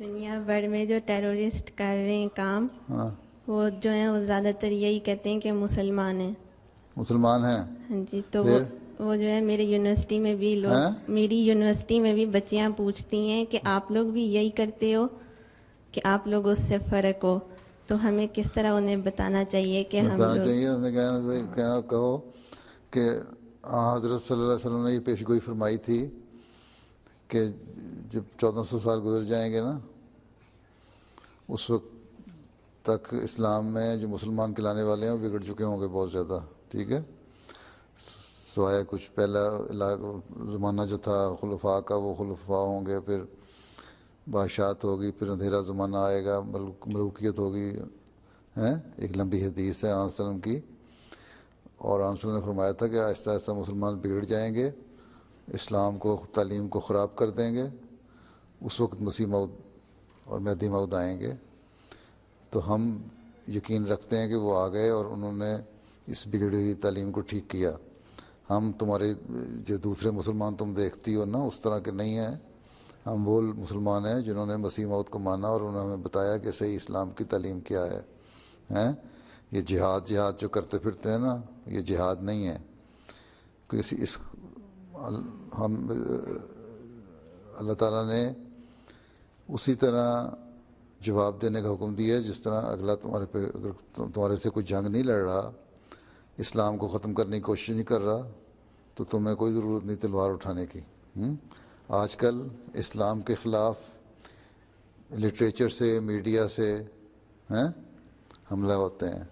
दुनिया भर में जो टेररिस्ट कर रहे हैं काम हाँ। वो जो है वो ज़्यादातर यही कहते हैं कि मुसलमान है मुसलमान है हाँ जी तो वो, वो जो है मेरे यूनिवर्सिटी में भी लोग मेरी यूनिवर्सिटी में भी बच्चियां पूछती हैं कि आप लोग भी यही करते हो कि आप लोग उससे फ़र्क हो तो हमें किस तरह उन्हें बताना चाहिए कि हम लोग चाहिए उन्हें कहना, कहना कहो कि हाँ, हज़रत सल्लल्लाहु अलैहि वसल्लम ने ये पेशगोई फरमाई थी कि जब चौदह सौ साल गुजर जाएंगे ना उस वक्त तक इस्लाम में जो मुसलमान खिलाने वाले हैं वो बिगड़ चुके होंगे बहुत ज़्यादा ठीक है सवाया कुछ पहला ज़माना जो था खलफा का वो खलफा होंगे फिर बादशाहत होगी फिर अंधेरा ज़माना आएगा मलूकियत होगी हैं एक लंबी हदीस है आम की और आम ने फरमाया था कि आहिस्ता आहिस्ता मुसलमान बिगड़ जाएंगे इस्लाम को तालीम को ख़राब कर देंगे उस वक्त मसीह मऊद और मेहदी मऊद आएंगे तो हम यकीन रखते हैं कि वो आ गए और उन्होंने इस बिगड़ी हुई तालीम को ठीक किया हम तुम्हारे जो दूसरे मुसलमान तुम देखती हो ना उस तरह के नहीं हैं हम वो मुसलमान हैं जिन्होंने मसीह मऊद को माना और उन्होंने हमें बताया कि सही इस्लाम की तालीम क्या है हैं ये जिहाद जिहाद जो करते फिरते हैं ना ये जिहाद नहीं है किसी इस हम अल्लाह ताला ने उसी तरह जवाब देने का हुक्म दिया है जिस तरह अगला तुम्हारे पे अगर तुम्हारे से कोई जंग नहीं लड़ रहा इस्लाम को ख़त्म करने की कोशिश नहीं कर रहा तो तुम्हें कोई ज़रूरत नहीं तलवार उठाने की हम्म? आज कल इस्लाम के ख़िलाफ़ लिटरेचर से मीडिया से हैं हमला होते हैं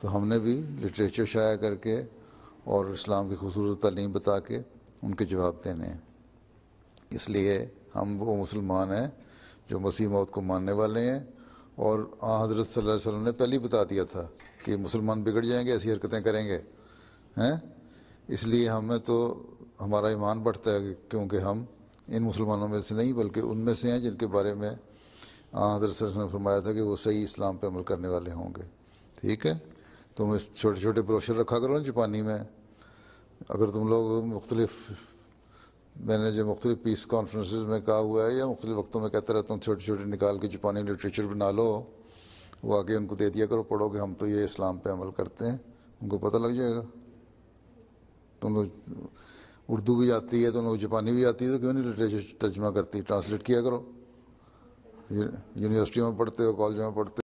तो हमने भी लिटरेचर शाया करके और इस्लाम की खूबसूरत तलीम बता के उनके जवाब देने हैं इसलिए हम वो मुसलमान हैं जो मसीह मौत को मानने वाले हैं और आ हजरत सल्लल्लाहु अलैहि वसल्लम ने पहले ही बता दिया था कि मुसलमान बिगड़ जाएंगे ऐसी हरकतें करेंगे हैं इसलिए हमें तो हमारा ईमान बढ़ता है क्योंकि हम इन मुसलमानों में से नहीं बल्कि उनमें से हैं जिनके बारे में हजरत ने फरमाया था कि वो सही इस्लाम पर अमल करने वाले होंगे ठीक है तो मैं छोटे छोटे ब्रोशर रखा करो ना जापानी में अगर तुम लोग मुख्तलिफ मैंने जो मुख्तलिफ पीस कॉन्फ्रेंस में कहा हुआ है या मुख्तलिफ वक्तों में कहते रहता हूँ छोटे छोटे निकाल के जापानी लिटरेचर बना लो वो आगे उनको दे दिया करो पढ़ो कि हम तो ये इस्लाम पर अमल करते हैं उनको पता लग जाएगा तुम लोग उर्दू भी आती है तो लोग जापानी भी आती है तो क्यों नहीं लिटरेचर तर्जमा करती ट्रांसलेट किया करो यूनिवर्सिटियों में पढ़ते हो कॉलेजों में पढ़ते